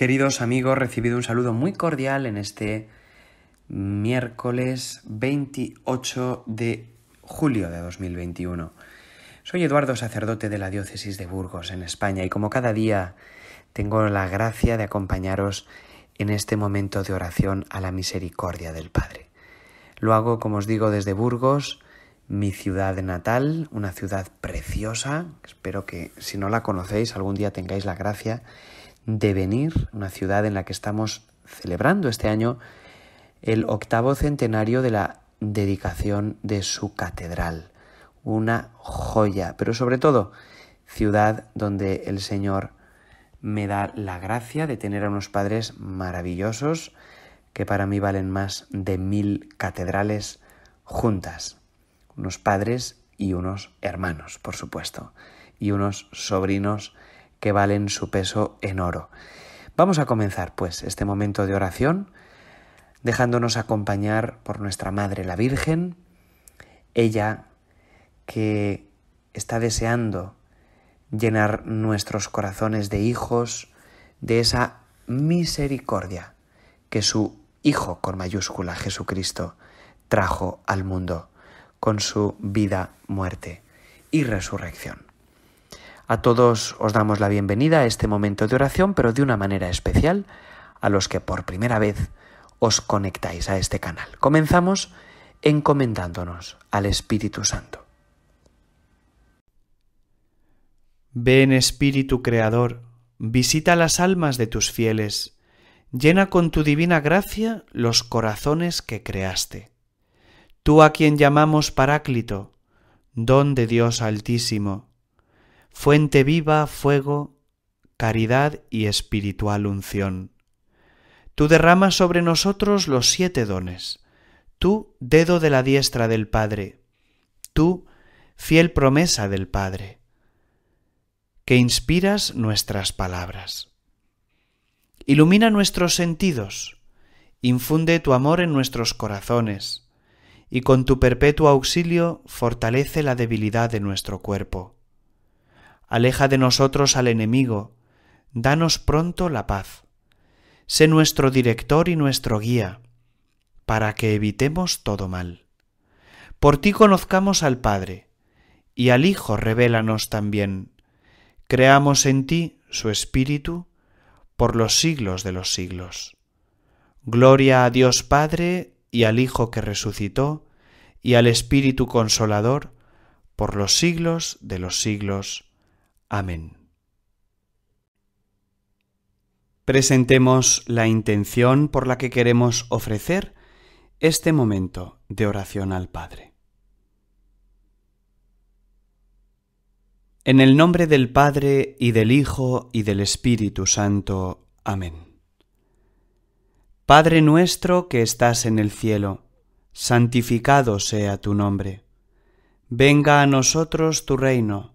Queridos amigos, recibido un saludo muy cordial en este miércoles 28 de julio de 2021. Soy Eduardo, sacerdote de la diócesis de Burgos, en España, y como cada día tengo la gracia de acompañaros en este momento de oración a la misericordia del Padre. Lo hago, como os digo, desde Burgos, mi ciudad natal, una ciudad preciosa. Espero que si no la conocéis algún día tengáis la gracia Devenir, una ciudad en la que estamos celebrando este año el octavo centenario de la dedicación de su catedral. Una joya, pero sobre todo ciudad donde el Señor me da la gracia de tener a unos padres maravillosos que para mí valen más de mil catedrales juntas. Unos padres y unos hermanos, por supuesto, y unos sobrinos que valen su peso en oro. Vamos a comenzar pues este momento de oración dejándonos acompañar por nuestra Madre la Virgen, ella que está deseando llenar nuestros corazones de hijos de esa misericordia que su Hijo con mayúscula Jesucristo trajo al mundo con su vida, muerte y resurrección. A todos os damos la bienvenida a este momento de oración, pero de una manera especial a los que por primera vez os conectáis a este canal. Comenzamos encomendándonos al Espíritu Santo. Ven Espíritu Creador, visita las almas de tus fieles, llena con tu divina gracia los corazones que creaste. Tú a quien llamamos Paráclito, don de Dios Altísimo, fuente viva, fuego, caridad y espiritual unción. Tú derramas sobre nosotros los siete dones, tú dedo de la diestra del Padre, tú fiel promesa del Padre, que inspiras nuestras palabras. Ilumina nuestros sentidos, infunde tu amor en nuestros corazones, y con tu perpetuo auxilio fortalece la debilidad de nuestro cuerpo Aleja de nosotros al enemigo, danos pronto la paz. Sé nuestro director y nuestro guía, para que evitemos todo mal. Por ti conozcamos al Padre, y al Hijo revélanos también. Creamos en ti, su Espíritu, por los siglos de los siglos. Gloria a Dios Padre, y al Hijo que resucitó, y al Espíritu Consolador, por los siglos de los siglos. Amén. Presentemos la intención por la que queremos ofrecer este momento de oración al Padre. En el nombre del Padre y del Hijo y del Espíritu Santo. Amén. Padre nuestro que estás en el cielo, santificado sea tu nombre. Venga a nosotros tu reino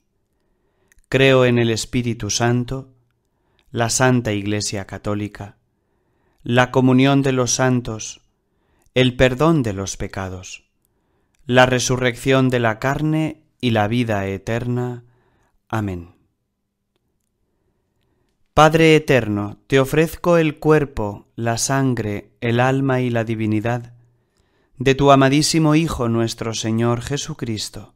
Creo en el Espíritu Santo, la Santa Iglesia Católica, la comunión de los santos, el perdón de los pecados, la resurrección de la carne y la vida eterna. Amén. Padre Eterno, te ofrezco el cuerpo, la sangre, el alma y la divinidad de tu amadísimo Hijo nuestro Señor Jesucristo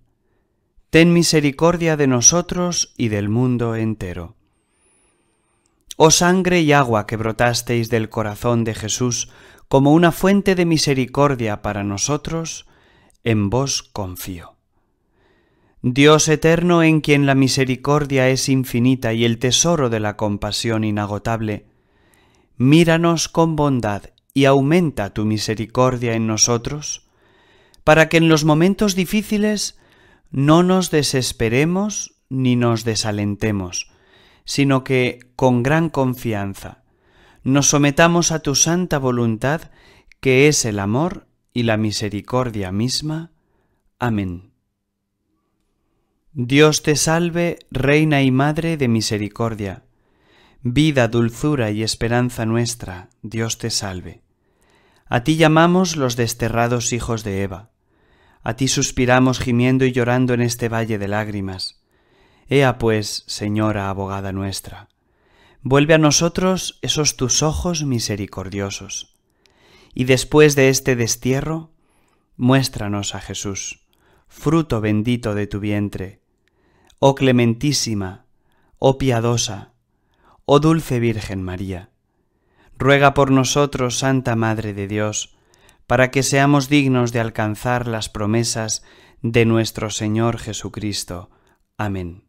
ten misericordia de nosotros y del mundo entero. Oh sangre y agua que brotasteis del corazón de Jesús como una fuente de misericordia para nosotros, en vos confío. Dios eterno en quien la misericordia es infinita y el tesoro de la compasión inagotable, míranos con bondad y aumenta tu misericordia en nosotros, para que en los momentos difíciles no nos desesperemos ni nos desalentemos, sino que, con gran confianza, nos sometamos a tu santa voluntad, que es el amor y la misericordia misma. Amén. Dios te salve, Reina y Madre de Misericordia, vida, dulzura y esperanza nuestra, Dios te salve. A ti llamamos los desterrados hijos de Eva. A ti suspiramos gimiendo y llorando en este valle de lágrimas. Ea pues, Señora abogada nuestra, vuelve a nosotros esos tus ojos misericordiosos. Y después de este destierro, muéstranos a Jesús, fruto bendito de tu vientre. Oh clementísima, oh piadosa, oh dulce Virgen María, ruega por nosotros, Santa Madre de Dios, para que seamos dignos de alcanzar las promesas de nuestro Señor Jesucristo. Amén.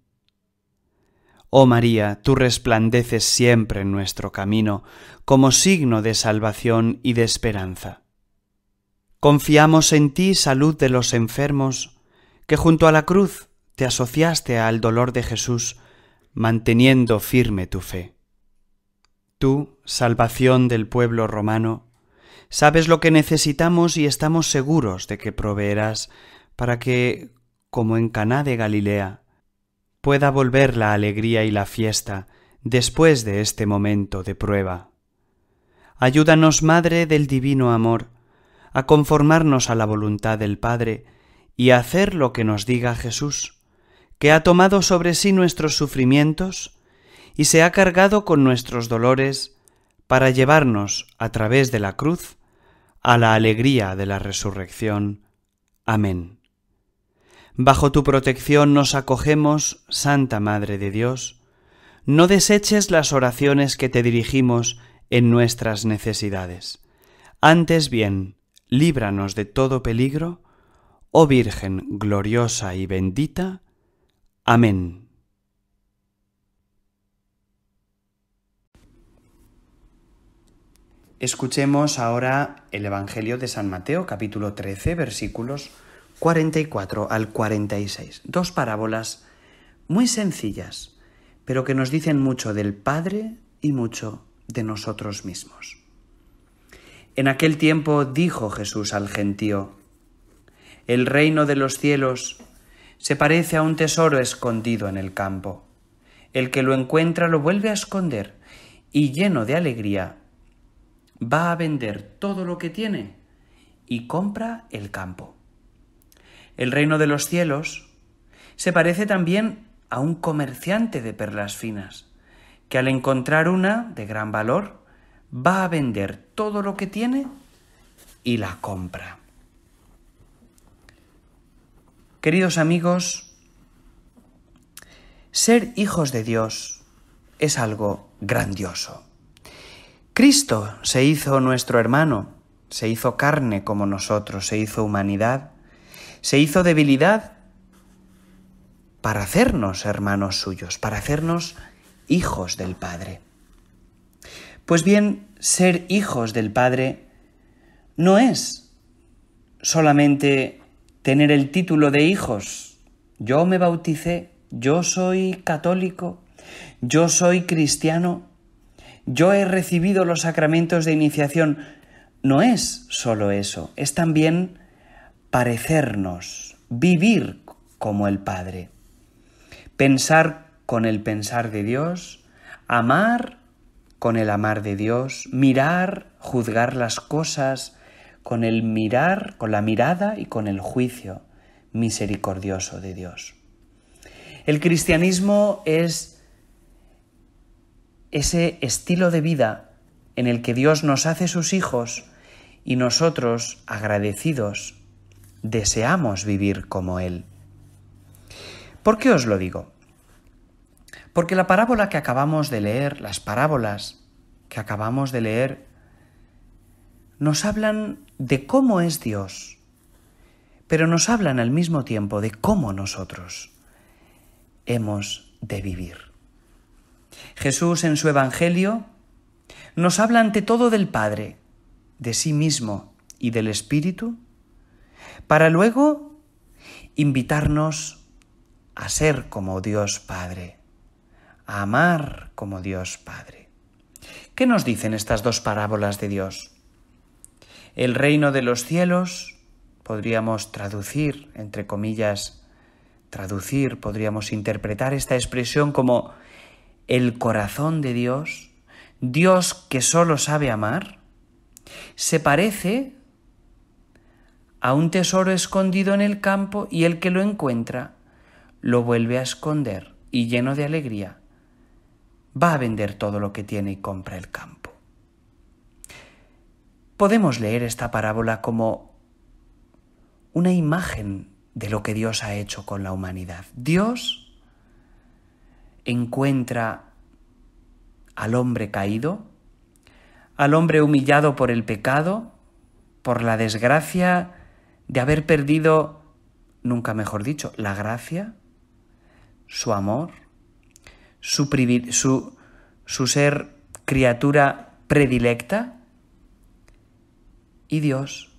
Oh María, tú resplandeces siempre en nuestro camino como signo de salvación y de esperanza. Confiamos en ti, salud de los enfermos, que junto a la cruz te asociaste al dolor de Jesús, manteniendo firme tu fe. Tú, salvación del pueblo romano, Sabes lo que necesitamos y estamos seguros de que proveerás para que, como en Caná de Galilea, pueda volver la alegría y la fiesta después de este momento de prueba. Ayúdanos, Madre del Divino Amor, a conformarnos a la voluntad del Padre y a hacer lo que nos diga Jesús, que ha tomado sobre sí nuestros sufrimientos y se ha cargado con nuestros dolores para llevarnos a través de la cruz a la alegría de la resurrección. Amén. Bajo tu protección nos acogemos, Santa Madre de Dios. No deseches las oraciones que te dirigimos en nuestras necesidades. Antes bien, líbranos de todo peligro, oh Virgen gloriosa y bendita. Amén. Escuchemos ahora el Evangelio de San Mateo, capítulo 13, versículos 44 al 46. Dos parábolas muy sencillas, pero que nos dicen mucho del Padre y mucho de nosotros mismos. En aquel tiempo dijo Jesús al gentío, El reino de los cielos se parece a un tesoro escondido en el campo. El que lo encuentra lo vuelve a esconder y lleno de alegría va a vender todo lo que tiene y compra el campo. El reino de los cielos se parece también a un comerciante de perlas finas, que al encontrar una de gran valor, va a vender todo lo que tiene y la compra. Queridos amigos, ser hijos de Dios es algo grandioso. Cristo se hizo nuestro hermano, se hizo carne como nosotros, se hizo humanidad, se hizo debilidad para hacernos hermanos suyos, para hacernos hijos del Padre. Pues bien, ser hijos del Padre no es solamente tener el título de hijos. Yo me bauticé, yo soy católico, yo soy cristiano yo he recibido los sacramentos de iniciación, no es solo eso, es también parecernos, vivir como el Padre, pensar con el pensar de Dios, amar con el amar de Dios, mirar, juzgar las cosas con el mirar, con la mirada y con el juicio misericordioso de Dios. El cristianismo es ese estilo de vida en el que Dios nos hace sus hijos y nosotros, agradecidos, deseamos vivir como Él. ¿Por qué os lo digo? Porque la parábola que acabamos de leer, las parábolas que acabamos de leer, nos hablan de cómo es Dios, pero nos hablan al mismo tiempo de cómo nosotros hemos de vivir. Jesús en su Evangelio nos habla ante todo del Padre, de sí mismo y del Espíritu, para luego invitarnos a ser como Dios Padre, a amar como Dios Padre. ¿Qué nos dicen estas dos parábolas de Dios? El reino de los cielos, podríamos traducir, entre comillas, traducir, podríamos interpretar esta expresión como el corazón de Dios, Dios que solo sabe amar, se parece a un tesoro escondido en el campo y el que lo encuentra lo vuelve a esconder y lleno de alegría va a vender todo lo que tiene y compra el campo. Podemos leer esta parábola como una imagen de lo que Dios ha hecho con la humanidad. Dios encuentra al hombre caído, al hombre humillado por el pecado, por la desgracia de haber perdido, nunca mejor dicho, la gracia, su amor, su, ser criatura predilecta. Y Dios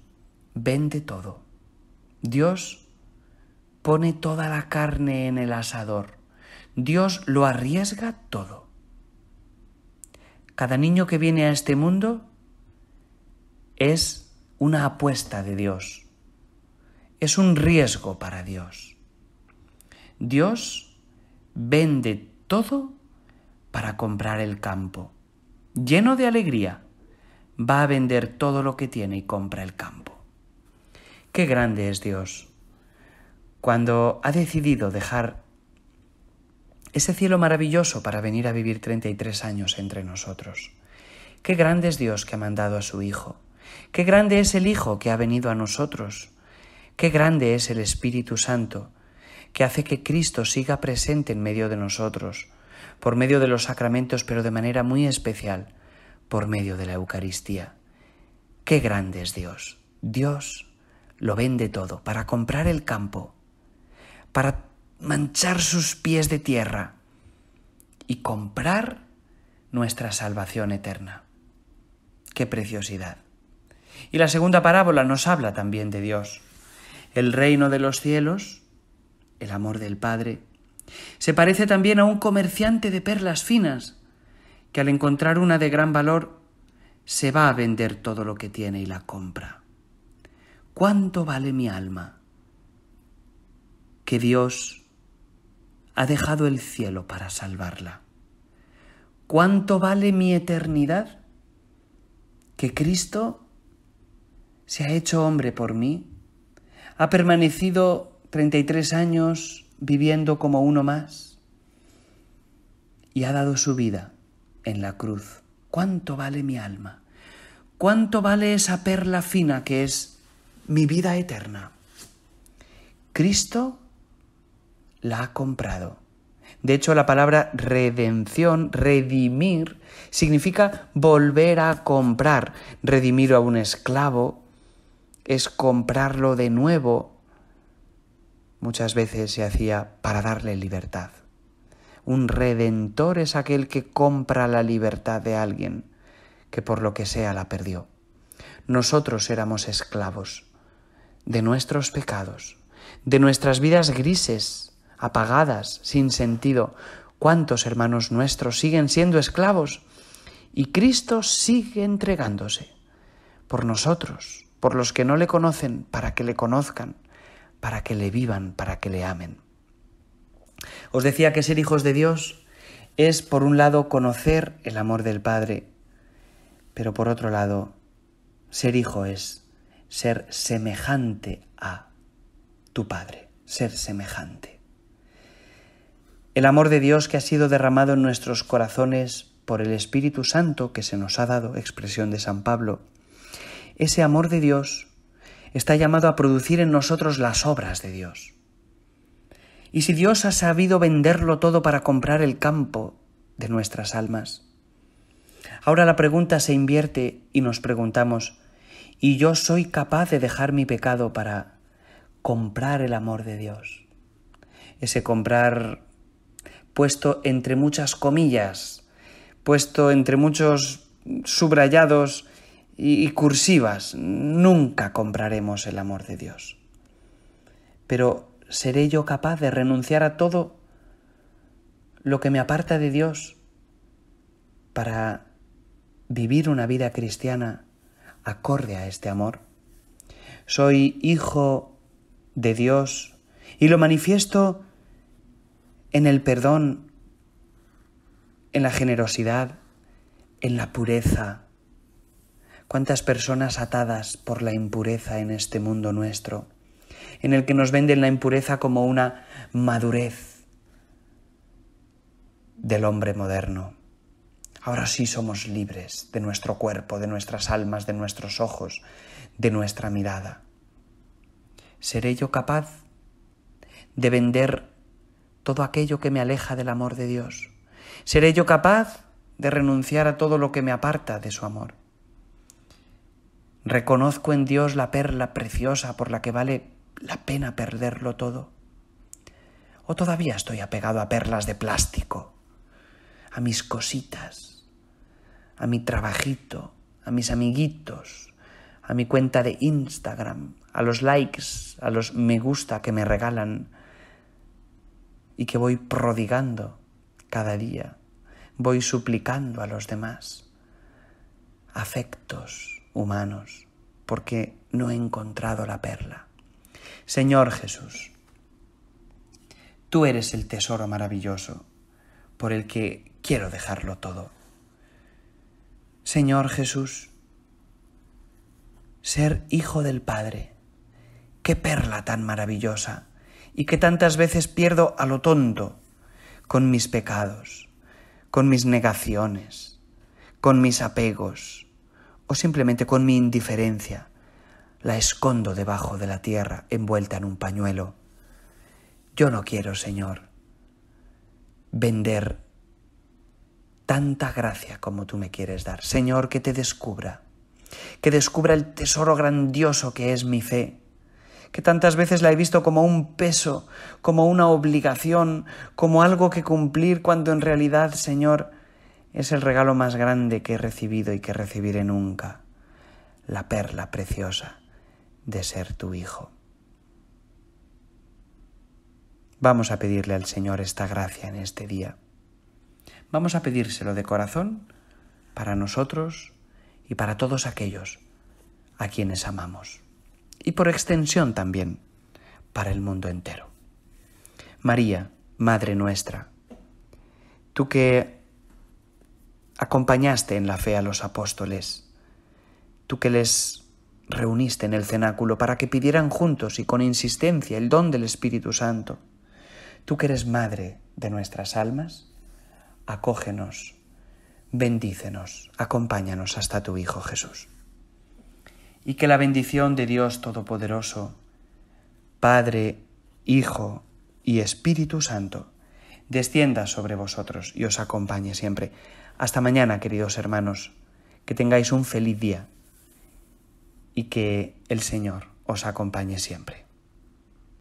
vende todo. Dios pone toda la carne en el asador Dios lo arriesga todo. Cada niño que viene a este mundo es una apuesta de Dios, es un riesgo para Dios. Dios vende todo para comprar el campo. Lleno de alegría, va a vender todo lo que tiene y compra el campo. Qué grande es Dios. Cuando ha decidido dejar ese cielo maravilloso para venir a vivir 33 años entre nosotros. Qué grande es Dios que ha mandado a su Hijo. Qué grande es el Hijo que ha venido a nosotros. Qué grande es el Espíritu Santo que hace que Cristo siga presente en medio de nosotros, por medio de los sacramentos, pero de manera muy especial, por medio de la Eucaristía. Qué grande es Dios. Dios lo vende todo para comprar el campo, para manchar sus pies de tierra y comprar nuestra salvación eterna. Qué preciosidad. Y la segunda parábola nos habla también de Dios, el reino de los cielos, el amor del Padre. Se parece también a un comerciante de perlas finas, que al encontrar una de gran valor, se va a vender todo lo que tiene y la compra. ¿Cuánto vale mi alma? Que Dios ha dejado el cielo para salvarla. ¿Cuánto vale mi eternidad? Que Cristo se ha hecho hombre por mí, ha permanecido 33 años viviendo como uno más y ha dado su vida en la cruz. ¿Cuánto vale mi alma? ¿Cuánto vale esa perla fina que es mi vida eterna? Cristo la ha comprado. De hecho, la palabra redención, redimir, significa volver a comprar. Redimir a un esclavo es comprarlo de nuevo. Muchas veces se hacía para darle libertad. Un redentor es aquel que compra la libertad de alguien que por lo que sea la perdió. Nosotros éramos esclavos de nuestros pecados, de nuestras vidas grises, apagadas, sin sentido. ¿Cuántos hermanos nuestros siguen siendo esclavos? Y Cristo sigue entregándose por nosotros, por los que no le conocen, para que le conozcan, para que le vivan, para que le amen. Os decía que ser hijos de Dios es, por un lado, conocer el amor del Padre, pero por otro lado, ser hijo es ser semejante a tu Padre, ser semejante. El amor de Dios que ha sido derramado en nuestros corazones por el Espíritu Santo que se nos ha dado, expresión de San Pablo, ese amor de Dios está llamado a producir en nosotros las obras de Dios. Y si Dios ha sabido venderlo todo para comprar el campo de nuestras almas, ahora la pregunta se invierte y nos preguntamos, ¿y yo soy capaz de dejar mi pecado para comprar el amor de Dios? Ese comprar puesto entre muchas comillas, puesto entre muchos subrayados y cursivas. Nunca compraremos el amor de Dios. Pero ¿seré yo capaz de renunciar a todo lo que me aparta de Dios para vivir una vida cristiana acorde a este amor? Soy hijo de Dios y lo manifiesto en el perdón, en la generosidad, en la pureza. Cuántas personas atadas por la impureza en este mundo nuestro, en el que nos venden la impureza como una madurez del hombre moderno. Ahora sí somos libres de nuestro cuerpo, de nuestras almas, de nuestros ojos, de nuestra mirada. ¿Seré yo capaz de vender todo aquello que me aleja del amor de Dios. ¿Seré yo capaz de renunciar a todo lo que me aparta de su amor? Reconozco en Dios la perla preciosa por la que vale la pena perderlo todo. ¿O todavía estoy apegado a perlas de plástico, a mis cositas, a mi trabajito, a mis amiguitos, a mi cuenta de Instagram, a los likes, a los me gusta que me regalan, y que voy prodigando cada día. Voy suplicando a los demás afectos humanos porque no he encontrado la perla. Señor Jesús, tú eres el tesoro maravilloso por el que quiero dejarlo todo. Señor Jesús, ser hijo del Padre, qué perla tan maravillosa y que tantas veces pierdo a lo tonto con mis pecados, con mis negaciones, con mis apegos o simplemente con mi indiferencia. La escondo debajo de la tierra envuelta en un pañuelo. Yo no quiero, Señor, vender tanta gracia como tú me quieres dar. Señor, que te descubra, que descubra el tesoro grandioso que es mi fe, que tantas veces la he visto como un peso, como una obligación, como algo que cumplir cuando en realidad, Señor, es el regalo más grande que he recibido y que recibiré nunca, la perla preciosa de ser tu Hijo. Vamos a pedirle al Señor esta gracia en este día. Vamos a pedírselo de corazón para nosotros y para todos aquellos a quienes amamos y por extensión también para el mundo entero. María, Madre nuestra, tú que acompañaste en la fe a los apóstoles, tú que les reuniste en el cenáculo para que pidieran juntos y con insistencia el don del Espíritu Santo, tú que eres Madre de nuestras almas, acógenos, bendícenos, acompáñanos hasta tu Hijo Jesús y que la bendición de Dios Todopoderoso, Padre, Hijo y Espíritu Santo, descienda sobre vosotros y os acompañe siempre. Hasta mañana, queridos hermanos, que tengáis un feliz día y que el Señor os acompañe siempre.